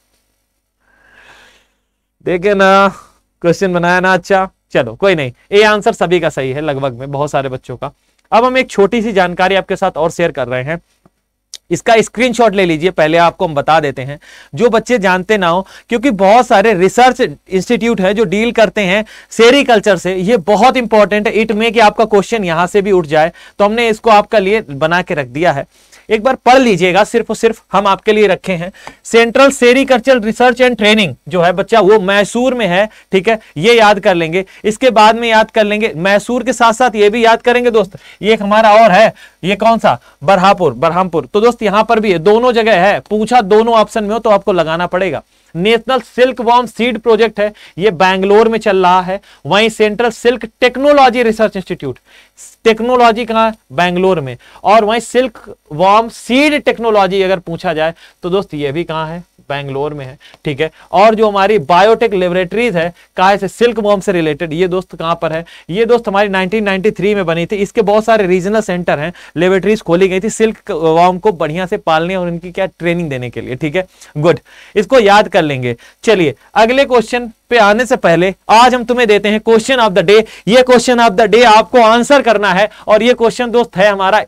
देखे ना क्वेश्चन बनाया ना अच्छा चलो कोई नहीं ये आंसर सभी का सही है लगभग में बहुत सारे बच्चों का अब हम एक छोटी सी जानकारी आपके साथ और शेयर कर रहे हैं इसका स्क्रीनशॉट ले लीजिए पहले आपको हम बता देते हैं जो बच्चे जानते ना हो क्योंकि बहुत सारे रिसर्च इंस्टीट्यूट है जो डील करते हैं सेरिकल्चर से ये बहुत इंपॉर्टेंट है इट में कि आपका क्वेश्चन यहां से भी उठ जाए तो हमने इसको आपका लिए बना के रख दिया है एक बार पढ़ लीजिएगा सिर्फ और सिर्फ हम आपके लिए रखे हैं central sericulture research and training जो है बच्चा वो मैसूर में है ठीक है ये याद कर लेंगे इसके बाद में याद कर लेंगे मैसूर के साथ साथ ये भी याद करेंगे दोस्त ये हमारा और है ये कौन सा बरहापुर बरहमपुर तो दोस्त यहां पर भी है दोनों जगह है पूछा दोनों ऑप्शन में हो तो आपको लगाना पड़ेगा national silk worm seed project है ये बैंगलोर में चल रहा है वहीं central silk technology research institute technology कहाँ बैंगलोर में और वहीं सिल्क वॉर्म सीड टेक्नोलॉजी अगर पूछा जाए तो दोस्त ये भी कहाँ है बैंगलोर में है ठीक है और जो हमारी बायोटेक लेबोरेटरीज है कहा से सिल्क बॉम से रिलेटेड ये दोस्त कहां पर है ये दोस्त हमारी 1993 में बनी थी इसके बहुत सारे रीजनल सेंटर हैं लेबोरेटरीज खोली गई थी सिल्क बॉम को बढ़िया से पालने और इनकी क्या ट्रेनिंग देने के लिए ठीक है गुड इसको याद कर लेंगे चलिए अगले क्वेश्चन पे आने से पहले आज हम तुम्हें देते हैं क्वेश्चन ऑफ द डे ये क्वेश्चन ऑफ द डे आपको आंसर करना है और ये क्वेश्चन दोस्त है हमारा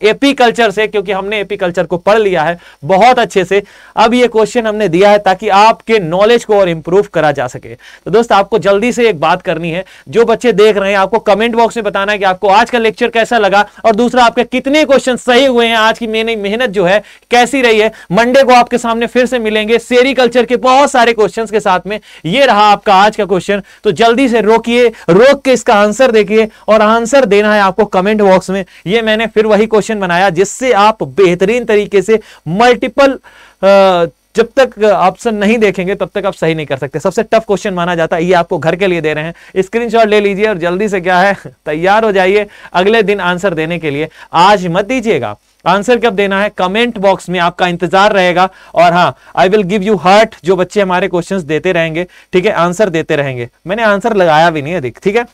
कल्चर से क्योंकि हमने कल्चर को पढ़ लिया है बहुत अच्छे से अब ये क्वेश्चन हमने दिया है ताकि आपके नॉलेज को और इंप्रूव करा जा सके तो दोस्त आपको जल्दी से एक बात करनी है जो बच्चे देख रहे हैं आपको कमेंट बॉक्स में बताना है कि आपको आज का लेक्चर कैसा लगा और दूसरा आपके कितने क्वेश्चन सही हुए हैं आज की मेरी मेहनत जो है कैसी रही है मंडे को आपके सामने फिर से मिलेंगे सेरी के बहुत सारे क्वेश्चन के साथ में ये रहा आपका आज का क्वेश्चन तो जल्दी से रोकिए रोक के इसका आंसर देखिए और आंसर देना है आपको कमेंट बॉक्स में ये मैंने फिर वही क्वेश्चन बनाया जिससे आप बेहतरीन तरीके से मल्टीपल जब तक ऑप्शन नहीं देखेंगे तब तक आप सही नहीं कर सकते सबसे टफ क्वेश्चन माना जाता है ये आपको घर के लिए दे रहे हैं स्क्रीनशॉट ले लीजिए और जल्दी से क्या है तैयार हो जाइए अगले दिन आंसर देने के लिए आज मत दीजिएगा आंसर कब देना है कमेंट बॉक्स में आपका इंतजार रहेगा और हाँ I will give you heart जो बच्चे हमारे क्वेश्चन देते रहेंगे ठीक है आंसर देते रहेंगे मैंने आंसर लगाया भी नहीं अधिक ठीक है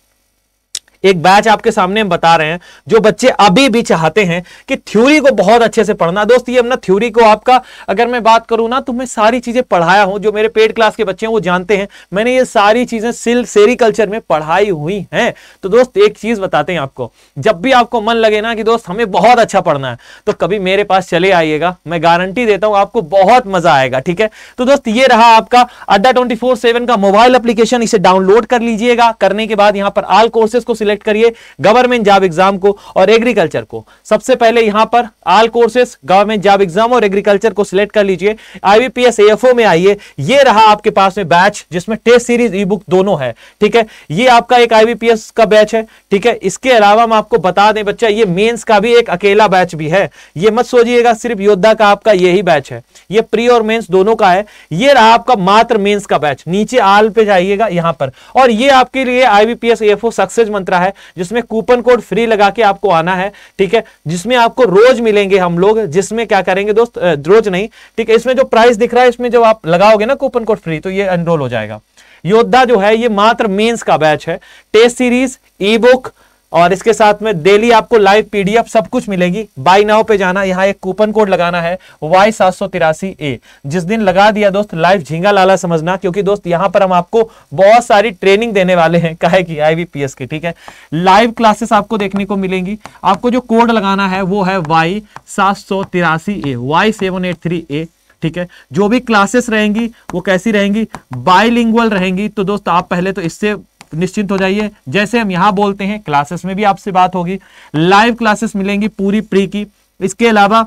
एक बैच आपके सामने हम बता रहे हैं जो बच्चे अभी भी चाहते हैं कि थ्योरी को बहुत अच्छे से पढ़ना दोस्त ये अपना थ्योरी को आपका अगर मैं बात करूं ना तो मैं सारी चीजें पढ़ाया हूं जो मेरे पेड क्लास के बच्चे हैं वो जानते हैं मैंने ये सारी चीजें सिल सेरिकल्चर में पढ़ाई हुई हैं तो दोस्त एक चीज बताते हैं आपको जब भी आपको मन लगे ना कि दोस्त हमें बहुत अच्छा पढ़ना है तो कभी मेरे पास चले आइएगा मैं गारंटी देता हूं आपको बहुत मजा आएगा ठीक है तो दोस्त ये रहा आपका अड्डा ट्वेंटी का मोबाइल अप्लीकेशन इसे डाउनलोड कर लीजिएगा करने के बाद यहां पर आल कोर्सेस को सिलेक्ट सिलेक्ट करिए गवर्नमेंट जॉब एग्जाम को और एग्रीकल्चर को सबसे पहले यहां पर all courses government job exam और एग्रीकल्चर को सिलेक्ट कर लीजिए आईबीपीएस एफ में आइए ये रहा आपके पास में बैच जिसमें टेस्ट सीरीज ई बुक दोनों है ठीक है ये आपका एक आईबीपीएस का बैच है ठीक है इसके अलावा हम आपको बता दें बच्चा ये मेन्स का भी एक अकेला बैच भी है ये मत सोचिएगा सिर्फ योद्धा का आपका यही बैच है ये प्री और मेन्स दोनों का है ये रहा आपका मात्र मेन्स का बैच नीचे आल पे जाइएगा यहां पर और ये आपके लिए आईबीपीएस एएफओ सक्सेस मंत्रा है जिसमें कूपन कोड फ्री लगा के आपको आना है ठीक है जिसमें आपको रोज मिलेंगे हम लोग जिसमें क्या करेंगे दोस्त रोज नहीं ठीक है इसमें जो प्राइस दिख रहा है इसमें जब आप लगाओगे ना कूपन कोड फ्री तो ये एनरोल हो जाएगा योद्धा जो है ये मात्र मेंस का बैच है टेस्ट सीरीज ई बुक और इसके साथ में डेली आपको लाइव पीडीएफ सब कुछ मिलेगी बाई नाव पे जाना यहाँ एक कूपन कोड लगाना है वाई सात सौ तिरासी ए जिस दिन लगा दिया दोस्त लाइव झींगा लाला समझना क्योंकि दोस्त यहाँ पर हम आपको बहुत सारी ट्रेनिंग देने वाले हैं कहे की आईबीपीएस की ठीक है लाइव क्लासेस आपको देखने को मिलेंगी आपको जो कोड लगाना है वो है वाई सात सौ तिरासी A Y seven eight three A ठीक है जो भी क्लासेस रहेंगी वो कैसी रहेंगी बाइलिंगुअल रहेंगी तो दोस्त आप पहले तो इससे निश्चिंत हो जाइए जैसे हम यहां बोलते हैं क्लासेस में भी आपसे बात होगी लाइव क्लासेस मिलेंगी पूरी प्री की इसके अलावा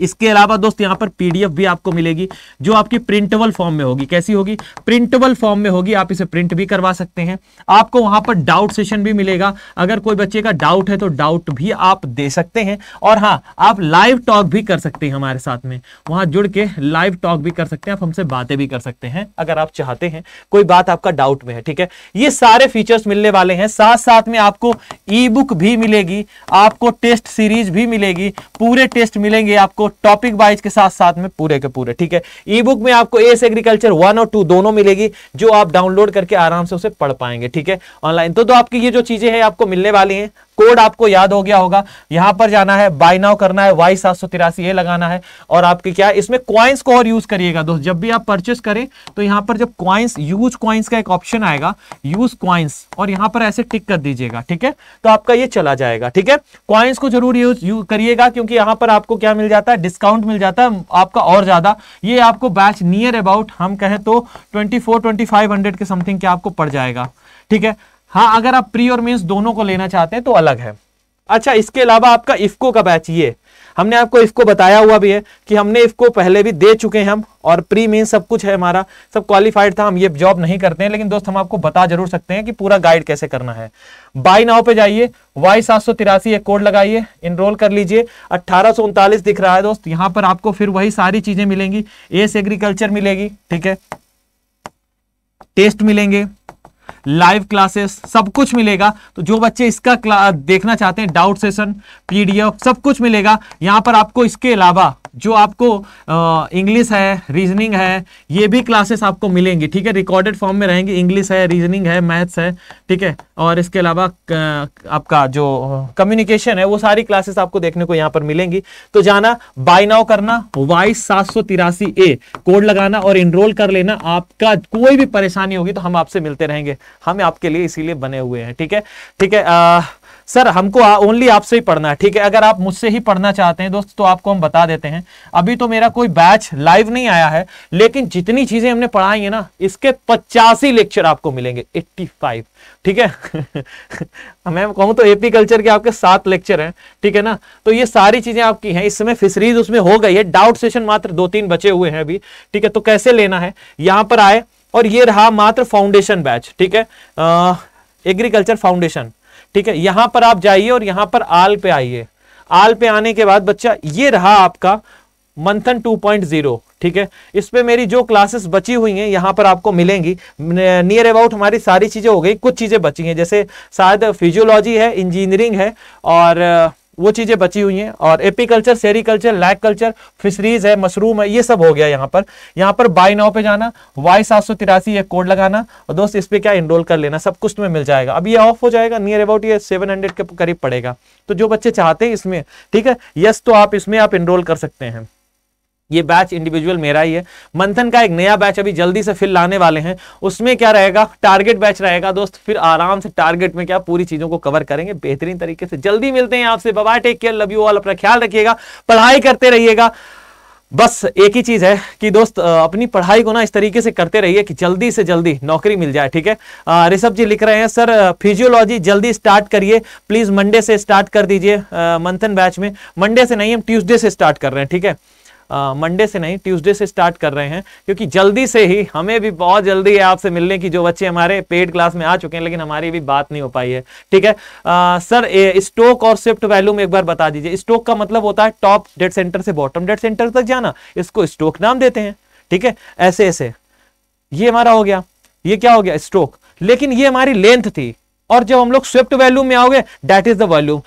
इसके अलावा दोस्त यहाँ पर पीडीएफ भी आपको मिलेगी जो आपकी प्रिंटेबल फॉर्म में होगी कैसी होगी प्रिंटेबल फॉर्म में होगी आप इसे प्रिंट भी करवा सकते हैं आपको वहां पर डाउट सेशन भी मिलेगा अगर कोई बच्चे का डाउट है तो डाउट भी आप दे सकते हैं और हाँ आप लाइव टॉक भी कर सकते हैं हमारे साथ में वहां जुड़ के लाइव टॉक भी कर सकते हैं आप हमसे बातें भी कर सकते हैं अगर आप चाहते हैं कोई बात आपका डाउट में है ठीक है ये सारे फीचर्स मिलने वाले हैं साथ साथ में आपको ई बुक भी मिलेगी आपको टेस्ट सीरीज भी मिलेगी पूरे टेस्ट मिलेंगे आपको आपको टॉपिक वाइज के साथ साथ में पूरे के पूरे ठीक है ई बुक में आपको एस एग्रीकल्चर वन और टू दोनों मिलेगी जो आप डाउनलोड करके आराम से उसे पढ़ पाएंगे ठीक है ऑनलाइन तो, तो आपकी ये जो चीजें हैं आपको मिलने वाली हैं कोड आपको याद हो गया होगा यहां पर जाना है बाय नाउ करना है वाई सात सौ तिरासी ये लगाना है और आपके क्या है इसमें क्वाइंस को और यूज करिएगा दोस्त जब भी आप परचेस करें तो यहां पर जब क्वाइंस यूज क्वाइंस का एक ऑप्शन आएगा यूज क्वाइंस और यहां पर ऐसे टिक कर दीजिएगा ठीक है तो आपका ये चला जाएगा ठीक है क्वाइंस को जरूर यूज करिएगा क्योंकि यहां पर आपको क्या मिल जाता है डिस्काउंट मिल जाता है आपका और ज्यादा ये आपको बैच नियर अबाउट हम कहें तो ट्वेंटी फोर के समथिंग क्या आपको पड़ जाएगा ठीक है हाँ अगर आप प्री और मीन्स दोनों को लेना चाहते हैं तो अलग है अच्छा इसके अलावा आपका इफ्को का बैच ये हमने आपको इफ्को बताया हुआ भी है कि हमने इफ्को पहले भी दे चुके हैं हम और प्री मीन सब कुछ है हमारा सब क्वालिफाइड था हम ये जॉब नहीं करते हैं लेकिन दोस्त हम आपको बता जरूर सकते हैं कि पूरा गाइड कैसे करना है बाई नाव पे जाइए वाई सात सौ तिरासी एक कोड लगाइए इनरोल कर लीजिए अट्ठारह उनतालीस दिख रहा है दोस्त यहाँ पर आपको फिर वही सारी चीजें मिलेंगी एस एग्रीकल्चर मिलेगी ठीक है टेस्ट मिलेंगे लाइव क्लासेस सब कुछ मिलेगा तो जो बच्चे इसका देखना चाहते हैं डाउट सेशन पीडीएफ सब कुछ मिलेगा यहां पर आपको इसके अलावा जो आपको इंग्लिश है रीजनिंग है ये भी क्लासेस आपको मिलेंगी ठीक है रिकॉर्डेड फॉर्म में रहेंगी इंग्लिश है रीजनिंग है मैथ्स है ठीक है और इसके अलावा आपका जो कम्युनिकेशन है वो सारी क्लासेस आपको देखने को यहाँ पर मिलेंगी तो जाना बाय नाउ करना वाइस सात ए कोड लगाना और इनरोल कर लेना आपका कोई भी परेशानी होगी तो हम आपसे मिलते रहेंगे हम आपके लिए इसीलिए बने हुए हैं ठीक है ठीक है आ, सर हमको ओनली आपसे ही पढ़ना है ठीक है अगर आप मुझसे ही पढ़ना चाहते हैं दोस्त तो आपको हम बता देते हैं अभी तो मेरा कोई बैच लाइव नहीं आया है लेकिन जितनी चीजें हमने पढ़ाई है ना इसके पचासी लेक्चर आपको मिलेंगे एट्टी फाइव ठीक है [laughs] मैं कहूं तो एपी कल्चर के आपके सात लेक्चर हैं ठीक है ना तो ये सारी चीजें आपकी हैं इस समय फिशरीज उसमें हो गई है डाउट सेशन मात्र दो तीन बचे हुए हैं अभी ठीक है तो कैसे लेना है यहां पर आए और ये रहा मात्र फाउंडेशन बैच ठीक है एग्रीकल्चर फाउंडेशन ठीक है यहां पर आप जाइए और यहां पर आल पे आइए आल पे आने के बाद बच्चा ये रहा आपका मंथन 2.0 ठीक है इस पे मेरी जो क्लासेस बची हुई हैं यहां पर आपको मिलेंगी नियर अबाउट हमारी सारी चीज़ें हो गई कुछ चीज़ें बची हैं जैसे शायद फिजियोलॉजी है इंजीनियरिंग है और वो चीज़ें बची हुई हैं और apiculture sericulture lac culture fisheries है मशरूम है ये सब हो गया यहाँ पर यहाँ पर बाई नाव पे जाना वाई सात सौ तिरासी ये कोड लगाना और दोस्त इस पर क्या इनरोल कर लेना सब कुछ तुम्हें मिल जाएगा अब ये ऑफ हो जाएगा नियर अबाउट ये सेवन हंड्रेड के करीब पड़ेगा तो जो बच्चे चाहते हैं इसमें ठीक है यस तो आप इसमें आप इनरोल कर सकते हैं ये बैच इंडिविजुअल मेरा ही है मंथन का एक नया बैच अभी जल्दी से फिर लाने वाले हैं उसमें क्या रहेगा टारगेट बैच रहेगा दोस्त फिर आराम से टारगेट में क्या पूरी चीजों को कवर करेंगे बेहतरीन तरीके से जल्दी मिलते हैं आपसे बाबा take care love you all अपना ख्याल रखिएगा पढ़ाई करते रहिएगा बस एक ही चीज है कि दोस्त अपनी पढ़ाई को ना इस तरीके से करते रहिए कि जल्दी से जल्दी नौकरी मिल जाए ठीक है ऋषभ जी लिख रहे हैं सर फिजियोलॉजी जल्दी स्टार्ट करिए प्लीज मंडे से स्टार्ट कर दीजिए मंथन बैच में मंडे से नहीं हम ट्यूसडे से स्टार्ट कर रहे हैं ठीक है मंडे से नहीं ट्यूसडे से स्टार्ट कर रहे हैं क्योंकि जल्दी से ही हमें भी बहुत जल्दी है आपसे मिलने की जो बच्चे हमारे पेड क्लास में आ चुके हैं लेकिन हमारी भी बात नहीं हो पाई है ठीक है आ, सर स्टोक और स्विफ्ट वैल्यू में एक बार बता दीजिए स्टोक का मतलब होता है टॉप डेट सेंटर से बॉटम डेट सेंटर तक जाना इसको स्टोक नाम देते हैं ठीक है ऐसे ऐसे ये हमारा हो गया ये क्या हो गया स्ट्रोक लेकिन ये हमारी लेंथ थी और जब हम लोग स्विफ्ट वैल्यूम में आओगे that is the volume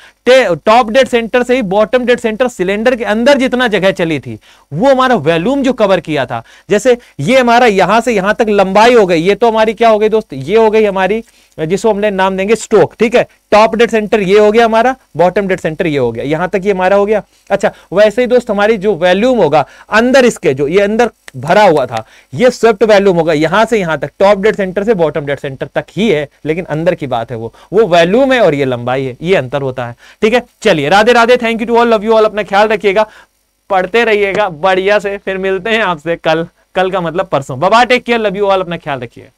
top dead centre से ही बॉटम डेड सेंटर सिलेंडर के अंदर जितना जगह चली थी वो हमारा वैल्यूम जो कवर किया था जैसे ये हमारा यहां से यहां तक लंबाई हो गई ये तो हमारी क्या हो गई दोस्त ये हो गई हमारी जिसको हमने नाम देंगे स्ट्रोक ठीक है टॉप डेट सेंटर ये हो गया हमारा बॉटम डेट सेंटर ये हो गया यहां तक ये हमारा हो गया अच्छा वैसे ही दोस्त हमारी जो वैल्यूम होगा अंदर इसके जो ये अंदर भरा हुआ था ये स्वेप्ट वैल्यूम होगा यहां से यहां तक टॉप डेट सेंटर से बॉटम डेट सेंटर तक ही है लेकिन अंदर की बात है वो वो वैल्यूम है और ये लंबाई है ये अंतर होता है ठीक है चलिए Radhe Radhe thank you to all love you all अपना ख्याल रखिएगा पढ़ते रहिएगा बढ़िया से फिर मिलते हैं आपसे कल कल का मतलब परसों बाबा take care love you all अपना ख्याल रखिएगा